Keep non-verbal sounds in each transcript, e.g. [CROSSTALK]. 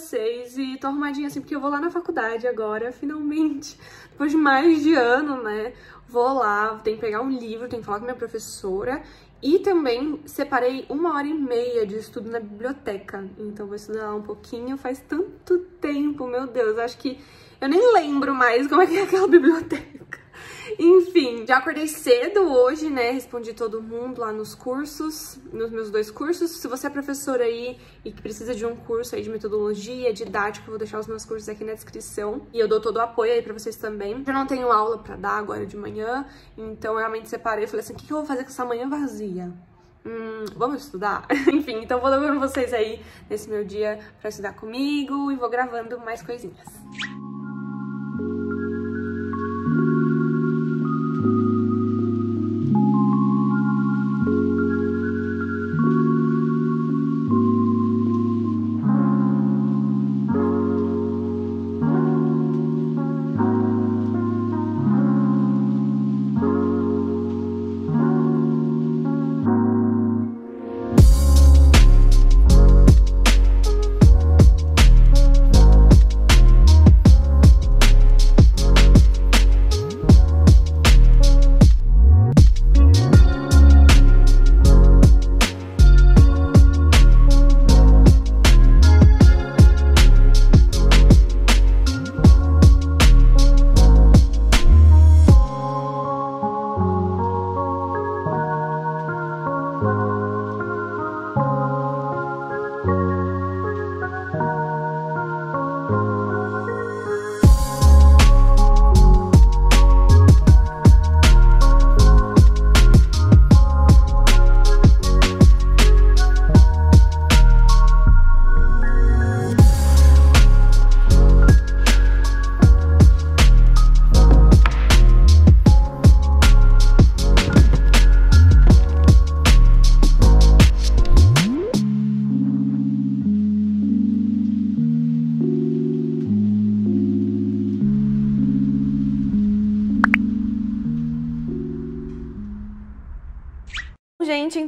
vocês e tô arrumadinha assim, porque eu vou lá na faculdade agora, finalmente, depois de mais de ano, né? Vou lá, tenho que pegar um livro, tenho que falar com minha professora e também separei uma hora e meia de estudo na biblioteca, então vou estudar lá um pouquinho. Faz tanto tempo, meu Deus, acho que eu nem lembro mais como é que é aquela [LAUGHS] biblioteca. Enfim, já acordei cedo hoje, né? Respondi todo mundo lá nos cursos, nos meus dois cursos. Se você é professora aí e que precisa de um curso aí de metodologia, didático, vou deixar os meus cursos aqui na descrição. E eu dou todo o apoio aí pra vocês também. Eu não tenho aula pra dar agora de manhã, então eu realmente separei e falei assim, o que, eu vou fazer com essa manhã vazia? Hum, vamos estudar? [LAUGHS] Enfim, então vou levando vocês aí nesse meu dia pra estudar comigo e vou gravando mais coisinhas.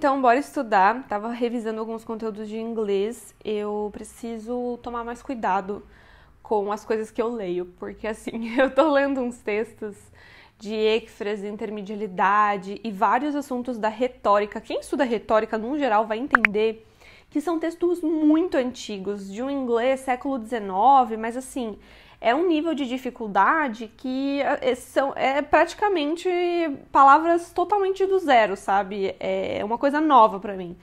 então, bora estudar. Tava revisando alguns conteúdos de inglês. Eu preciso tomar mais cuidado com as coisas que eu leio, porque assim, [LAUGHS] eu tô lendo uns textos de êcfrase, intermedialidade e vários assuntos da retórica. Quem estuda retórica, no geral, vai entender que são textos muito antigos, de um inglês século XIX, mas assim, é um nível de dificuldade que eh, eh, são é praticamente palavras totalmente do zero, sabe? É uma coisa nova para mim.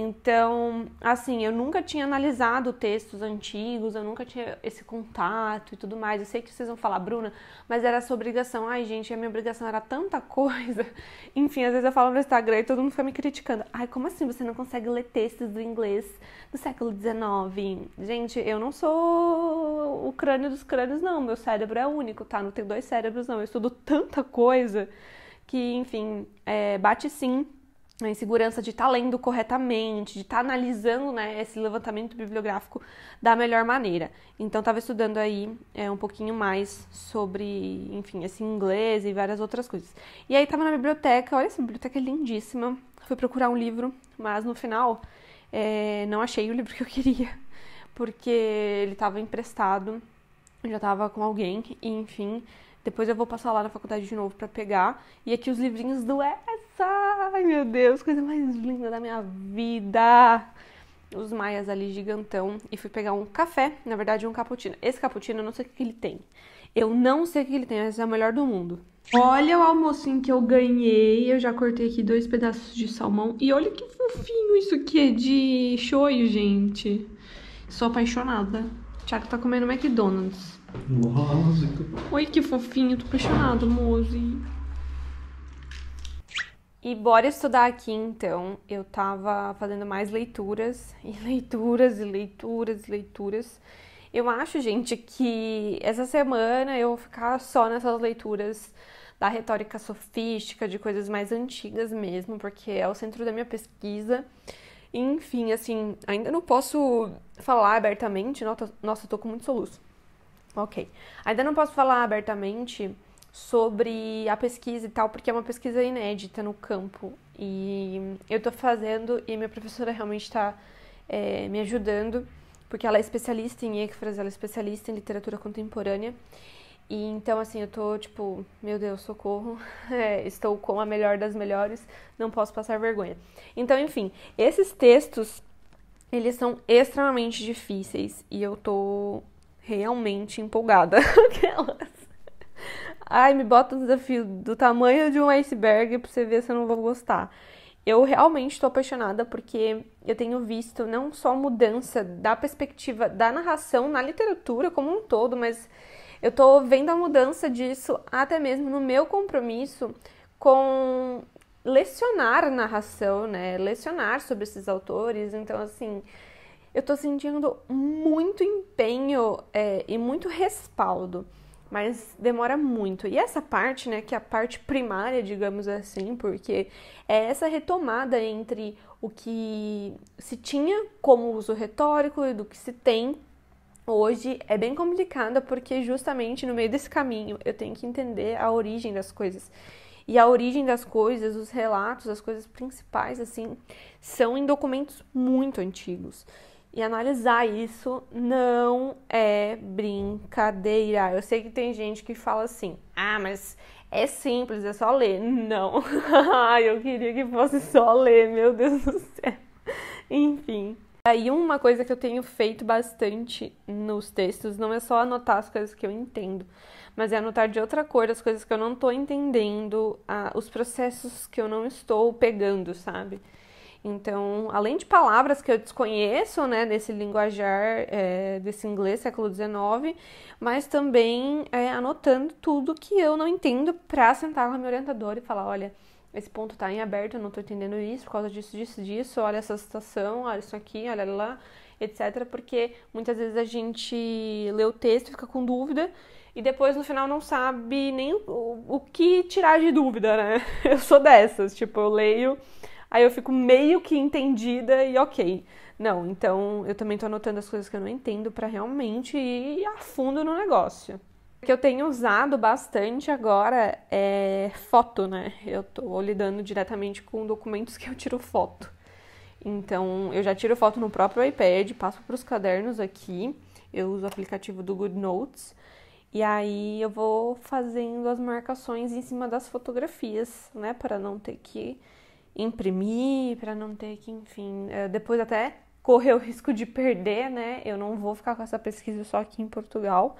Então, assim, eu nunca tinha analisado textos antigos, eu nunca tinha esse contato e tudo mais. Eu sei que vocês vão falar, Bruna, mas era sua obrigação. Ai, gente, a minha obrigação era tanta coisa. [LAUGHS] Enfim, às vezes eu falo no Instagram e todo mundo fica me criticando. Ai, como assim você não consegue ler textos do inglês do século XIX? Gente, eu não sou o crânio dos crânios, não. Meu cérebro é único, tá? Não tem dois cérebros, não. Eu estudo tanta coisa que, enfim, é, bate sim a insegurança de estar tá lendo corretamente, de estar tá analisando né, esse levantamento bibliográfico da melhor maneira. Então, estava estudando aí é, um pouquinho mais sobre, enfim, esse inglês e várias outras coisas. E aí, estava na biblioteca, olha essa biblioteca é lindíssima. Fui procurar um livro, mas no final é, não achei o livro que eu queria, [LAUGHS] porque ele estava emprestado, eu já estava com alguém, e enfim. Depois eu vou passar lá na faculdade de novo para pegar. E aqui os livrinhos do ES Ai, meu Deus, coisa mais linda da minha vida. Os maias ali gigantão e fui pegar um café, na verdade um cappuccino. Esse cappuccino eu não sei o que ele tem. Eu não sei o que ele tem, mas é o melhor do mundo. Olha o almocinho que eu ganhei. Eu já cortei aqui dois pedaços de salmão. E olha que fofinho isso aqui é de shoyu, gente. Sou apaixonada. Tiago tá comendo McDonald's. Nossa. Oi, que fofinho. Tô apaixonada, mozi. E bora estudar aqui então. Eu tava fazendo mais leituras [LAUGHS] e leituras e leituras e leituras. Eu acho, gente, que essa semana eu vou ficar só nessas leituras da retórica sofística, de coisas mais antigas mesmo, porque é o centro da minha pesquisa. Enfim, assim, ainda não posso falar abertamente. Nossa, eu tô com muito soluço. Ok. Ainda não posso falar abertamente sobre a pesquisa e tal, porque é uma pesquisa inédita no campo. E eu tô fazendo e minha professora realmente está é, me ajudando, porque ela é especialista em ecfras, ela é especialista em literatura contemporânea. E então, assim, eu tô tipo, meu Deus, socorro, [LAUGHS] é, estou com a melhor das melhores, não posso passar vergonha. Então, enfim, esses textos, eles são extremamente difíceis e eu tô realmente empolgada. [LAUGHS] ai, me bota um desafio do tamanho de um iceberg pra você ver se eu não vou gostar. Eu realmente estou apaixonada porque eu tenho visto não só mudança da perspectiva da narração na literatura como um todo, mas eu estou vendo a mudança disso até mesmo no meu compromisso com lecionar narração, né? Lecionar sobre esses autores. Então, assim, eu estou sentindo muito empenho é, e muito respaldo mas demora muito. E essa parte, né, que é a parte primária, digamos assim, porque é essa retomada entre o que se tinha como uso retórico e do que se tem hoje é bem complicada, porque justamente no meio desse caminho eu tenho que entender a origem das coisas. E a origem das coisas, os relatos, as coisas principais, assim, são em documentos muito antigos e analisar isso não é brincadeira. Eu sei que tem gente que fala assim: ah, mas é simples, é só ler. Não, [LAUGHS] eu queria que fosse só ler, meu Deus do céu. Enfim. Aí uma coisa que eu tenho feito bastante nos textos não é só anotar as coisas que eu entendo, mas é anotar de outra cor as coisas que eu não estou entendendo, os processos que eu não estou pegando, sabe? Então, além de palavras que eu desconheço, né, desse linguajar, é, desse inglês século XIX, mas também é, anotando tudo que eu não entendo para sentar com a minha orientadora e falar, olha, esse ponto está em aberto, eu não estou entendendo isso, por causa disso, disso, disso, olha essa situação, olha isso aqui, olha lá, etc. Porque muitas vezes a gente lê o texto, fica com dúvida, e depois no final não sabe nem o, o que tirar de dúvida, né? [LAUGHS] Eu sou dessas, tipo, eu leio aí eu fico meio que entendida e ok. Não, então eu também tô anotando as coisas que eu não entendo para realmente ir a fundo no negócio. O que eu tenho usado bastante agora é foto, né? Eu tô lidando diretamente com documentos que eu tiro foto. Então, eu já tiro foto no próprio iPad, passo para os cadernos aqui. Eu uso o aplicativo do Good Notes. E aí eu vou fazendo as marcações em cima das fotografias, né, para não ter que imprimir, para não ter que, enfim, eh, depois até correr o [LAUGHS] risco de perder, né? Eu não vou ficar com essa pesquisa só aqui em Portugal.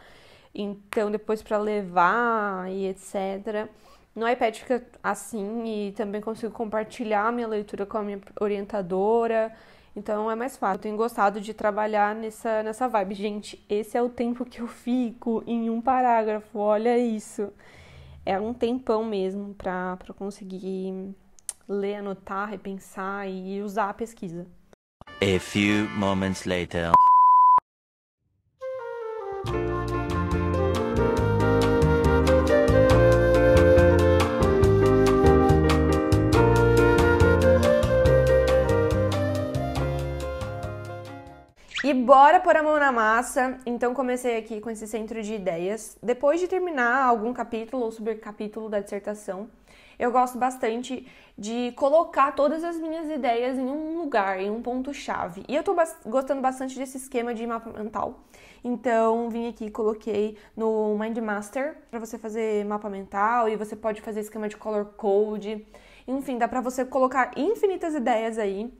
Então, depois para levar e etc. No iPad fica assim e também consigo compartilhar minha leitura com a minha orientadora. Então é mais fácil. Eu tenho gostado de trabalhar nessa, nessa vibe. Gente, esse é o tempo que eu fico em um parágrafo, olha isso. É um tempão mesmo para conseguir ler, anotar, repensar e usar a pesquisa. A few moments later. E bora pôr a mão na massa. Então comecei aqui com esse centro de ideias. Depois de terminar algum capítulo ou subcapítulo da dissertação, eu gosto bastante de colocar todas as minhas ideias em um lugar, em um ponto-chave. E eu tô gostando bastante desse esquema de mapa mental. Então, vim aqui e coloquei no Mind Master para você fazer mapa mental e você pode fazer esquema de color code. Enfim, dá para você colocar infinitas ideias aí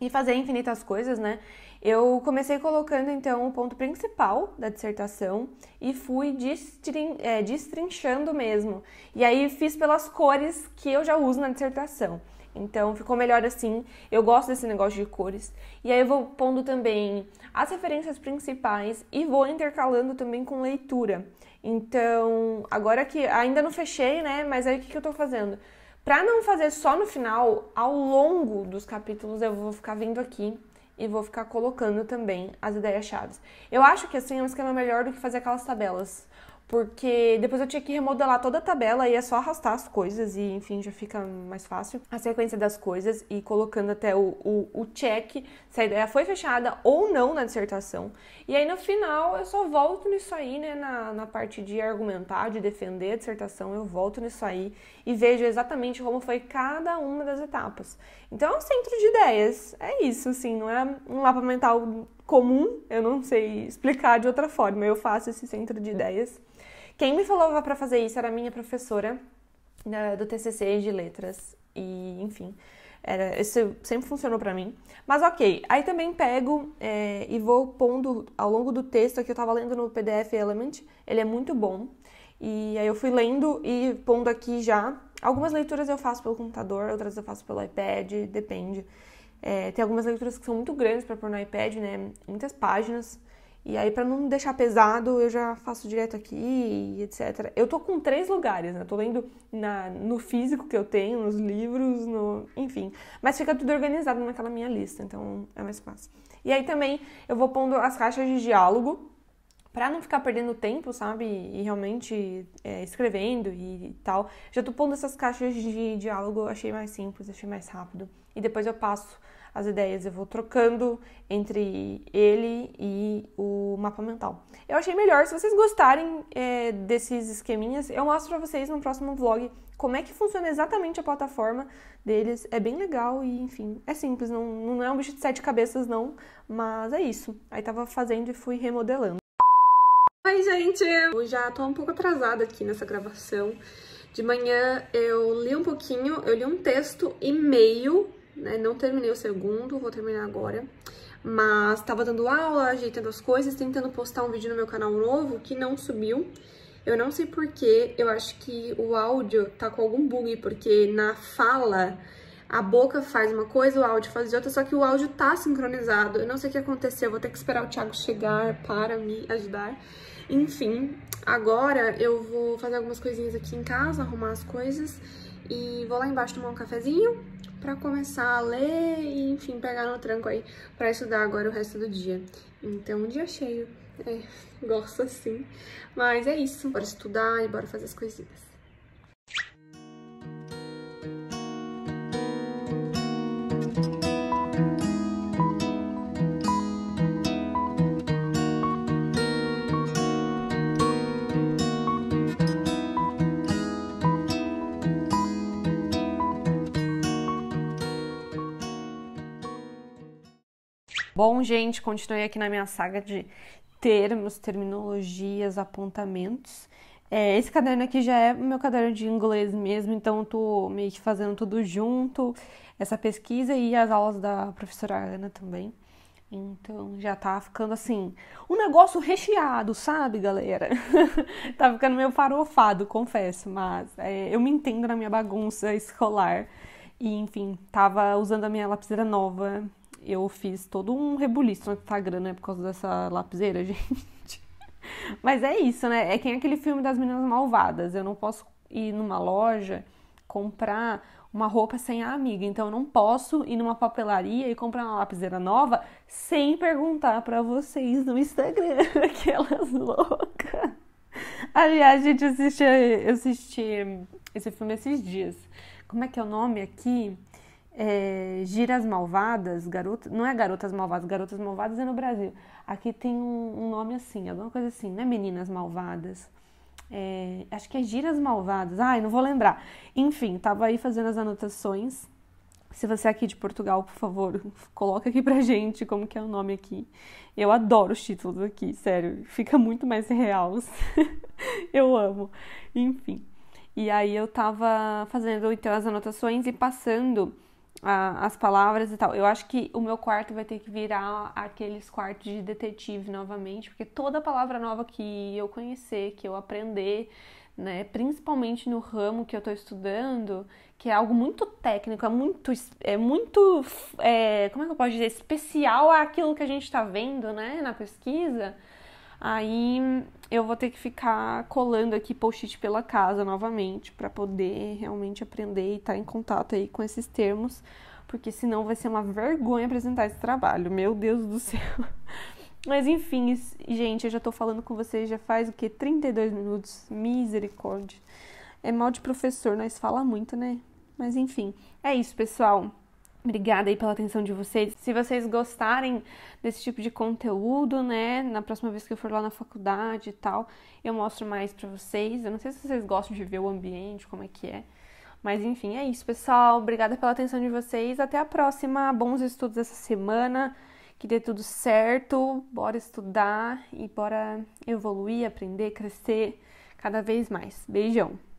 e fazer infinitas coisas, né? Eu comecei colocando então o ponto principal da dissertação e fui destrin é, destrinchando mesmo. E aí fiz pelas cores que eu já uso na dissertação. Então ficou melhor assim. Eu gosto desse negócio de cores. E aí eu vou pondo também as referências principais e vou intercalando também com leitura. Então, agora que ainda não fechei, né? Mas aí o que, que eu tô fazendo? Para não fazer só no final, ao longo dos capítulos eu vou ficar vindo aqui e vou ficar colocando também as ideias-chave. Eu acho que assim é um esquema melhor do que fazer aquelas tabelas porque depois eu tinha que remodelar toda a tabela e é só arrastar as coisas e, enfim, já fica mais fácil a sequência das coisas e colocando até o, o, o check se a ideia foi fechada ou não na dissertação. E aí, no final, eu só volto nisso aí, né, na, na parte de argumentar, de defender a dissertação, eu volto nisso aí e vejo exatamente como foi cada uma das etapas. Então, é um centro de ideias, é isso, assim, não é um mapa mental comum, eu não sei explicar de outra forma, eu faço esse centro de ideias quem me falava para fazer isso era a minha professora do TCC de letras e, enfim, era, isso sempre funcionou para mim. Mas ok, aí também pego é, e vou pondo ao longo do texto que eu tava lendo no PDF Element, ele é muito bom. E aí eu fui lendo e pondo aqui já. Algumas leituras eu faço pelo computador, outras eu faço pelo iPad, depende. É, tem algumas leituras que são muito grandes para pôr no iPad, né? Muitas páginas. E aí, para não deixar pesado, eu já faço direto aqui, etc. Eu tô com três lugares, né? Eu tô lendo na, no físico que eu tenho, nos livros, no, enfim. Mas fica tudo organizado naquela minha lista, então é mais fácil. E aí também eu vou pondo as caixas de diálogo para não ficar perdendo tempo, sabe? E realmente é, escrevendo e tal. Já tô pondo essas caixas de diálogo, achei mais simples, achei mais rápido. E depois eu passo as ideias eu vou trocando entre ele e o mapa mental. Eu achei melhor, se vocês gostarem é, desses esqueminhas, eu mostro pra vocês no próximo vlog como é que funciona exatamente a plataforma deles. É bem legal e, enfim, é simples, não, não é um bicho de sete cabeças, não, mas é isso. Aí tava fazendo e fui remodelando. Oi, gente! Eu já tô um pouco atrasada aqui nessa gravação. De manhã eu li um pouquinho, eu li um texto e meio né? Não terminei o segundo, vou terminar agora. Mas tava dando aula, ajeitando as coisas, tentando postar um vídeo no meu canal novo que não subiu. Eu não sei porquê, eu acho que o áudio tá com algum bug, porque na fala a boca faz uma coisa, o áudio faz outra, só que o áudio tá sincronizado. Eu não sei o que aconteceu, vou ter que esperar o Thiago chegar para me ajudar. Enfim, agora eu vou fazer algumas coisinhas aqui em casa, arrumar as coisas e vou lá embaixo tomar um cafezinho para começar a ler e, enfim, pegar no tranco aí para estudar agora o resto do dia. Então, um dia cheio. É, gosto assim. Mas é isso, bora estudar e bora fazer as coisinhas. Bom, gente, continuei aqui na minha saga de termos, terminologias, apontamentos. É, esse caderno aqui já é meu caderno de inglês mesmo, então eu tô meio que fazendo tudo junto, essa pesquisa e as aulas da professora Ana também. Então já tá ficando assim, um negócio recheado, sabe, galera? [LAUGHS] tá ficando meio farofado, confesso, mas é, eu me entendo na minha bagunça escolar. E enfim, tava usando a minha lapiseira nova eu fiz todo um rebuliço no Instagram, né? Por causa dessa lapiseira, [LAUGHS] gente. Mas é isso, né? É quem é aquele filme das meninas malvadas. Eu não posso ir numa loja comprar uma roupa sem a amiga. Então eu não posso ir numa papelaria e comprar uma lapiseira nova sem perguntar para vocês no Instagram. [LAUGHS] Aquelas loucas. Aliás, gente, eu assisti, eu assisti esse filme esses dias. Como é que é o nome aqui? é, Giras Malvadas, garotas, não é Garotas Malvadas, Garotas Malvadas é no Brasil. Aqui tem um, um nome assim, alguma coisa assim, né? Meninas Malvadas. É, acho que é Giras Malvadas, ai, não vou lembrar. Enfim, tava aí fazendo as anotações. Se você é aqui de Portugal, por favor, [LAUGHS] coloca aqui pra gente como que é o nome aqui. Eu adoro os títulos aqui, sério, fica muito mais real. [LAUGHS] eu amo. Enfim. E aí eu tava fazendo então as anotações e passando a, as palavras e tal. Eu acho que o meu quarto vai ter que virar aqueles quartos de detetive novamente, porque toda palavra nova que eu conhecer, que eu aprender, né, principalmente no ramo que eu estou estudando, que é algo muito técnico, é muito, é muito, é, como é que eu posso dizer, especial àquilo que a gente está vendo, né, na pesquisa. Aí eu vou ter que ficar colando aqui post-it pela casa novamente para poder realmente aprender e estar tá em contato aí com esses termos, porque senão vai ser uma vergonha apresentar esse trabalho. Meu Deus do [LAUGHS] céu. Mas enfim, gente, eu já tô falando com vocês já faz o que 32 minutos. Misericórdia. É mal de professor, nós fala muito, né? Mas enfim, é isso, pessoal. Obrigada aí pela atenção de vocês. Se vocês gostarem desse tipo de conteúdo, né, na próxima vez que eu for lá na faculdade e tal, eu mostro mais para vocês. Eu não sei se vocês gostam de ver o ambiente, como é que é. Mas enfim, é isso, pessoal. Obrigada pela atenção de vocês. Até a próxima. Bons estudos essa semana. Que dê tudo certo. Bora estudar e bora evoluir, aprender, crescer cada vez mais. Beijão.